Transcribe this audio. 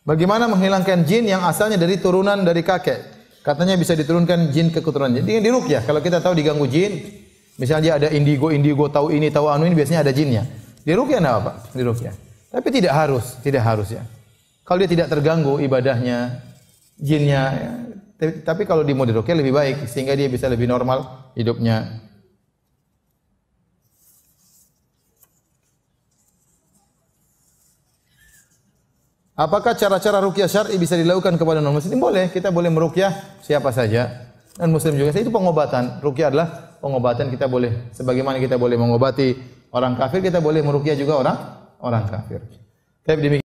Bagaimana menghilangkan jin yang asalnya dari turunan dari kakek? Katanya bisa diturunkan jin ke keturunan. Jadi ya? Kalau kita tahu diganggu jin, misalnya ada indigo, indigo tahu ini, tahu anu ini, biasanya ada jinnya. Dirukyah enggak apa? ya? Tapi tidak harus, tidak harus ya. Kalau dia tidak terganggu ibadahnya, jinnya, ya. tapi, kalau di mau lebih baik sehingga dia bisa lebih normal hidupnya. Apakah cara-cara rukyah syar'i bisa dilakukan kepada non muslim? Boleh, kita boleh merukyah siapa saja. Dan muslim juga. Itu pengobatan. Rukyah adalah pengobatan kita boleh sebagaimana kita boleh mengobati orang kafir, kita boleh merukyah juga orang orang kafir. Tapi demikian